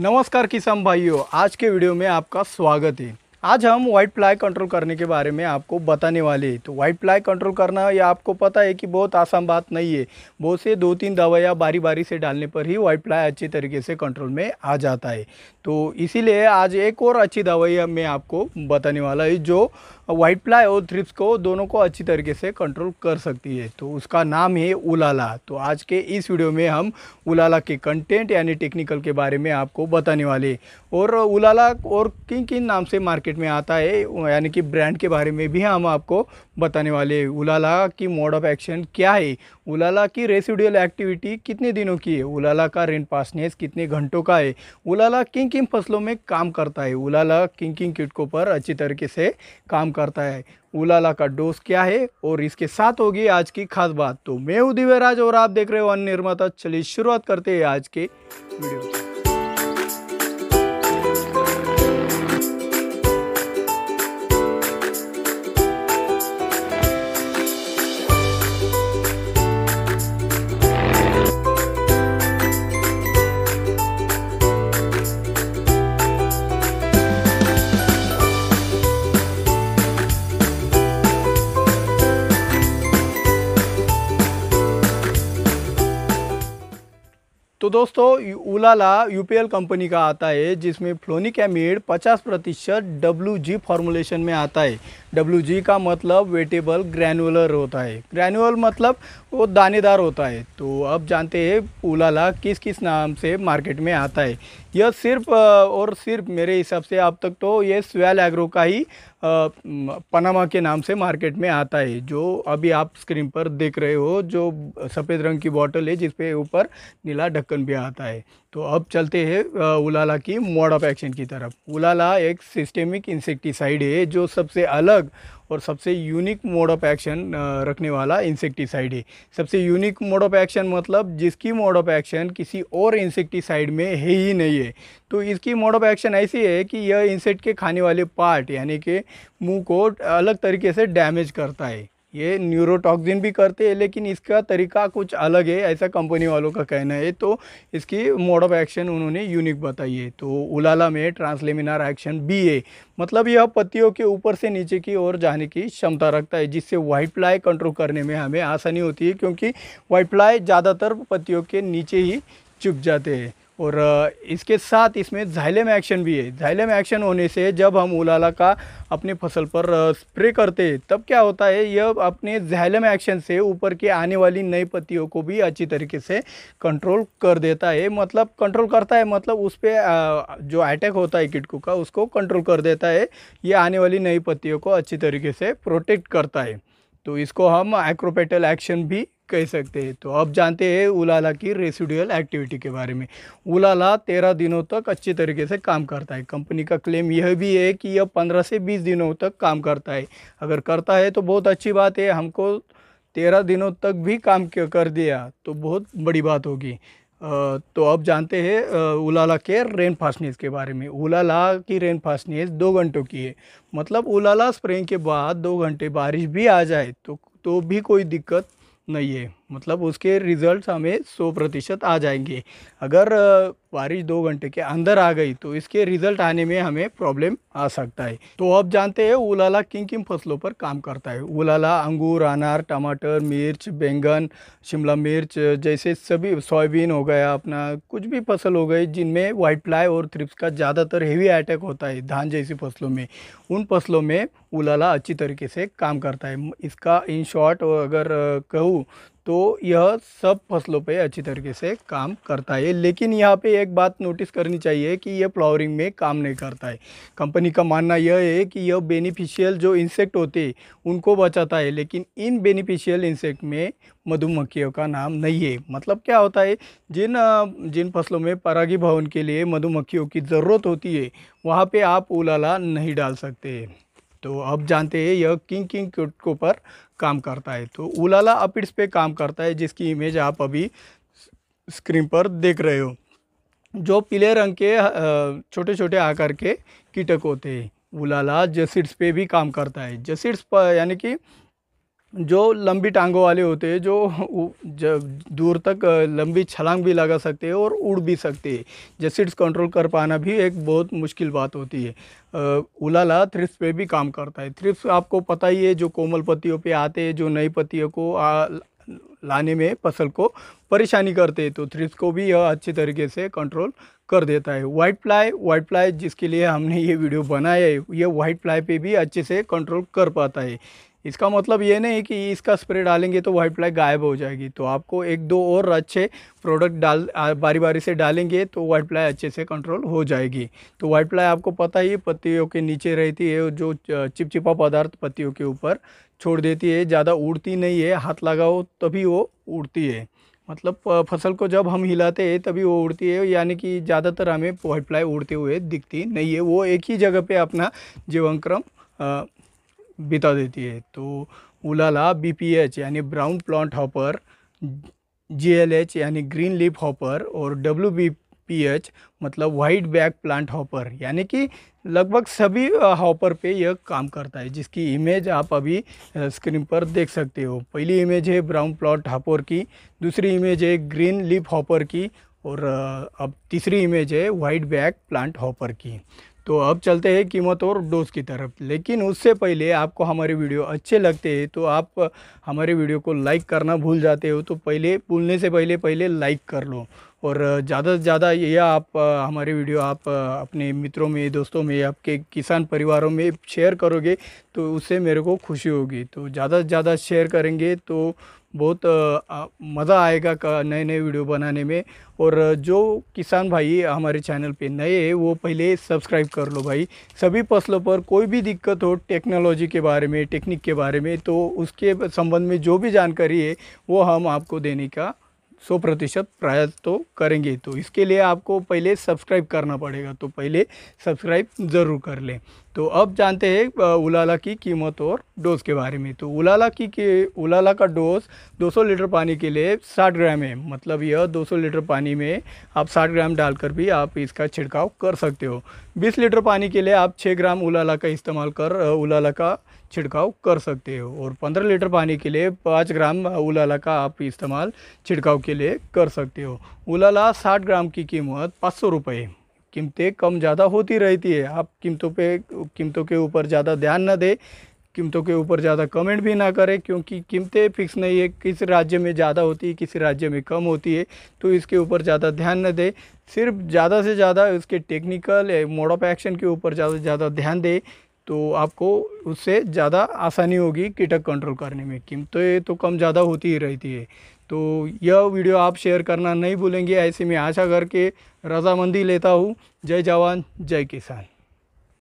नमस्कार किसान भाइयों आज के वीडियो में आपका स्वागत है आज हम व्हाइट फ्लाई कंट्रोल करने के बारे में आपको बताने वाले हैं तो व्हाइट फ्लाई कंट्रोल करना ये आपको पता है कि बहुत आसान बात नहीं है बहुत से दो तीन दवाइयाँ बारी बारी से डालने पर ही व्हाइट फ्लाई अच्छे तरीके से कंट्रोल में आ जाता है तो इसीलिए आज एक और अच्छी दवाई मैं आपको बताने वाला है जो व्हाइट फ्लाई और थ्रिप्स को दोनों को अच्छी तरीके से कंट्रोल कर सकती है तो उसका नाम है उलाला तो आज के इस वीडियो में हम उलाला के कंटेंट यानी टेक्निकल के बारे में आपको बताने वाले और उलाला और किन किन नाम से मार्केट मार्केट में आता है यानी कि ब्रांड के बारे में भी हम आपको बताने वाले हैं उलाला की मोड ऑफ एक्शन क्या है उलाला की रेसिडुअल एक्टिविटी कितने दिनों की है उलाला का रेन पासनेस कितने घंटों का है उलाला किन किन फसलों में काम करता है उलाला किन किन किटकों पर अच्छी तरीके से काम करता है उलाला का डोज क्या है और इसके साथ होगी आज की खास बात तो मैं हूँ दिव्यराज और आप देख रहे हो निर्माता चलिए शुरुआत करते हैं आज के वीडियो तो दोस्तों उलाला यूपीएल कंपनी का आता है जिसमें फ्लोनिक एमिड पचास प्रतिशत डब्ल्यू जी फॉर्मुलेशन में आता है डब्ल्यू का मतलब वेटेबल ग्रैनुलर होता है ग्रैनुअल मतलब वो दानेदार होता है तो अब जानते हैं उलाला किस किस नाम से मार्केट में आता है यह सिर्फ और सिर्फ मेरे हिसाब से अब तक तो ये स्वेल एग्रो का ही पनामा के नाम से मार्केट में आता है जो अभी आप स्क्रीन पर देख रहे हो जो सफ़ेद रंग की बॉटल है जिसपे ऊपर नीला ढक्कन ढक्कन भी आता है तो अब चलते हैं उलाला की मोड ऑफ एक्शन की तरफ उलाला एक सिस्टेमिक इंसेक्टिसाइड है जो सबसे अलग और सबसे यूनिक मोड ऑफ एक्शन रखने वाला इंसेक्टिसाइड है सबसे यूनिक मोड ऑफ एक्शन मतलब जिसकी मोड ऑफ एक्शन किसी और इंसेक्टिसाइड में है ही नहीं है तो इसकी मोड ऑफ एक्शन ऐसी है कि यह इंसेक्ट के खाने वाले पार्ट यानी कि मुंह को अलग तरीके से डैमेज करता है ये न्यूरोटॉक्सिन भी करते हैं लेकिन इसका तरीका कुछ अलग है ऐसा कंपनी वालों का कहना है तो इसकी मोड ऑफ एक्शन उन्होंने यूनिक बताई है तो उलाला में ट्रांसलेमिनार एक्शन बी है मतलब यह पत्तियों के ऊपर से नीचे की ओर जाने की क्षमता रखता है जिससे वाइट फ्लाई कंट्रोल करने में हमें आसानी होती है क्योंकि वाइट फ्लाई ज़्यादातर पत्तियों के नीचे ही चुप जाते हैं और इसके साथ इसमें झाइलेम एक्शन भी है झाइलेम एक्शन होने से जब हम उलाला का अपने फसल पर स्प्रे करते हैं तब क्या होता है यह अपने झाइलेम एक्शन से ऊपर के आने वाली नई पत्तियों को भी अच्छी तरीके से कंट्रोल कर देता है मतलब कंट्रोल करता है मतलब उस पर जो अटैक होता है किटकू का उसको कंट्रोल कर देता है ये आने वाली नई पत्तियों को अच्छी तरीके से प्रोटेक्ट करता है तो इसको हम एक्रोपेटल एक्शन भी कह सकते हैं तो अब जानते हैं उलाला की रेसिडुअल एक्टिविटी के बारे में उलाला तेरह दिनों तक अच्छी तरीके से काम करता है कंपनी का क्लेम यह भी है कि यह पंद्रह से बीस दिनों तक काम करता है अगर करता है तो बहुत अच्छी बात है हमको तेरह दिनों तक भी काम कर दिया तो बहुत बड़ी बात होगी तो अब जानते हैं उलाला के रेन फास्टनेस के बारे में उलाला की रेन फास्टनेस दो घंटों की है मतलब उलाला स्प्रेइंग के बाद दो घंटे बारिश भी आ जाए तो तो भी कोई दिक्कत नहीं है मतलब उसके रिज़ल्ट हमें सौ प्रतिशत आ जाएंगे अगर बारिश दो घंटे के अंदर आ गई तो इसके रिज़ल्ट आने में हमें प्रॉब्लम आ सकता है तो अब जानते हैं उलाला किन किन फसलों पर काम करता है उलाला अंगूर अनार टमाटर मिर्च बैंगन शिमला मिर्च जैसे सभी सोयाबीन हो गया अपना कुछ भी फसल हो गई जिनमें व्हाइट फ्लाई और थ्रिप्स का ज़्यादातर हेवी अटैक होता है धान जैसी फसलों में उन फसलों में उलाला अच्छी तरीके से काम करता है इसका इन शॉर्ट अगर कहूँ तो यह सब फसलों पे अच्छी तरीके से काम करता है लेकिन यहाँ पे एक बात नोटिस करनी चाहिए कि यह फ्लावरिंग में काम नहीं करता है कंपनी का मानना यह है कि यह बेनिफिशियल जो इंसेक्ट होते हैं उनको बचाता है लेकिन इन बेनिफिशियल इंसेक्ट में मधुमक्खियों का नाम नहीं है मतलब क्या होता है जिन जिन फसलों में परागी भवन के लिए मधुमक्खियों की ज़रूरत होती है वहाँ पर आप उलाला नहीं डाल सकते तो अब जानते हैं यह किंग किंग को पर काम करता है तो उलाला अपीट्स पे काम करता है जिसकी इमेज आप अभी स्क्रीन पर देख रहे हो जो पीले रंग के छोटे छोटे आकार के कीटक होते हैं उलाला जसिड्स पे भी काम करता है जसिड्स यानी कि जो लंबी टांगों वाले होते हैं जो दूर तक लंबी छलांग भी लगा सकते हैं और उड़ भी सकते हैं जेसिड्स कंट्रोल कर पाना भी एक बहुत मुश्किल बात होती है उलाला थ्रिप्स पे भी काम करता है थ्रिप्स आपको पता ही है जो कोमल पत्तियों पे आते हैं जो नई पत्तियों को आ, लाने में फसल को परेशानी करते हैं तो थ्रिप्स को भी यह अच्छी तरीके से कंट्रोल कर देता है वाइट प्लाई वाइट प्लाई जिसके लिए हमने ये वीडियो बनाया है ये वाइट प्लाई पे भी अच्छे से कंट्रोल कर पाता है इसका मतलब ये नहीं कि इसका स्प्रे डालेंगे तो वाइट फ्लाई गायब हो जाएगी तो आपको एक दो और अच्छे प्रोडक्ट डाल बारी बारी से डालेंगे तो वाइट फ्लाई अच्छे से कंट्रोल हो जाएगी तो वाइट फ्लाई आपको पता ही पत्तियों के नीचे रहती है जो चिपचिपा पदार्थ पत्तियों के ऊपर छोड़ देती है ज़्यादा उड़ती नहीं है हाथ लगाओ तभी वो उड़ती है मतलब फसल को जब हम हिलाते हैं तभी वो उड़ती है यानी कि ज़्यादातर हमें वाइट फ्लाई उड़ते हुए दिखती नहीं है वो एक ही जगह पर अपना जीवनक्रम बिता देती है तो उलाला बीपीएच यानी ब्राउन प्लांट हॉपर जीएलएच यानी ग्रीन लीफ हॉपर और डब्ल्यू एच मतलब वाइट बैक प्लांट हॉपर यानी कि लगभग सभी हॉपर पे यह काम करता है जिसकी इमेज आप अभी स्क्रीन पर देख सकते हो पहली इमेज है ब्राउन प्लांट हॉपर की दूसरी इमेज है ग्रीन लीफ हॉपर की और अब तीसरी इमेज है वाइट बैक प्लांट हॉपर की तो अब चलते हैं कीमत और डोज की तरफ लेकिन उससे पहले आपको हमारे वीडियो अच्छे लगते हैं तो आप हमारे वीडियो को लाइक करना भूल जाते हो तो पहले भूलने से पहले पहले लाइक कर लो और ज़्यादा से ज़्यादा यह आप हमारे वीडियो आप अपने मित्रों में दोस्तों में आपके किसान परिवारों में शेयर करोगे तो उससे मेरे को खुशी होगी तो ज़्यादा से ज़्यादा शेयर करेंगे तो बहुत मज़ा आएगा नए नए वीडियो बनाने में और जो किसान भाई हमारे चैनल पे नए हैं वो पहले सब्सक्राइब कर लो भाई सभी फसलों पर कोई भी दिक्कत हो टेक्नोलॉजी के बारे में टेक्निक के बारे में तो उसके संबंध में जो भी जानकारी है वो हम आपको देने का सौ प्रतिशत प्रयास तो करेंगे तो इसके लिए आपको पहले सब्सक्राइब करना पड़ेगा तो पहले सब्सक्राइब ज़रूर कर लें तो अब जानते हैं उलाला की कीमत और डोज के बारे में तो उलाला की के उलाला का डोज 200 लीटर पानी के लिए 60 ग्राम है मतलब यह 200 लीटर पानी में आप 60 ग्राम डालकर भी आप इसका छिड़काव कर सकते हो 20 लीटर पानी के लिए आप 6 ग्राम उलाला का इस्तेमाल कर उलाला का छिड़काव कर सकते हो और 15 लीटर पानी के लिए 5 ग्राम उलाला का आप इस्तेमाल छिड़काव के लिए कर सकते हो उलाला 60 ग्राम की कीमत पाँच सौ रुपये कीमतें कम ज़्यादा होती रहती है आप कीमतों पे कीमतों के ऊपर ज़्यादा ध्यान न दें कीमतों के ऊपर ज़्यादा कमेंट भी ना करें क्योंकि कीमतें फिक्स नहीं है किस राज्य में ज़्यादा होती है किसी राज्य में कम होती है तो इसके ऊपर ज़्यादा ध्यान न दें सिर्फ ज़्यादा से ज़्यादा उसके टेक्निकल मोड ऑफ एक्शन के ऊपर ज़्यादा से ज़्यादा ध्यान दें तो आपको उससे ज़्यादा आसानी होगी कीटक कंट्रोल करने में कीमतें तो, तो कम ज़्यादा होती ही रहती है तो यह वीडियो आप शेयर करना नहीं भूलेंगे ऐसे में आशा करके रजामंदी लेता हूँ जय जवान जय किसान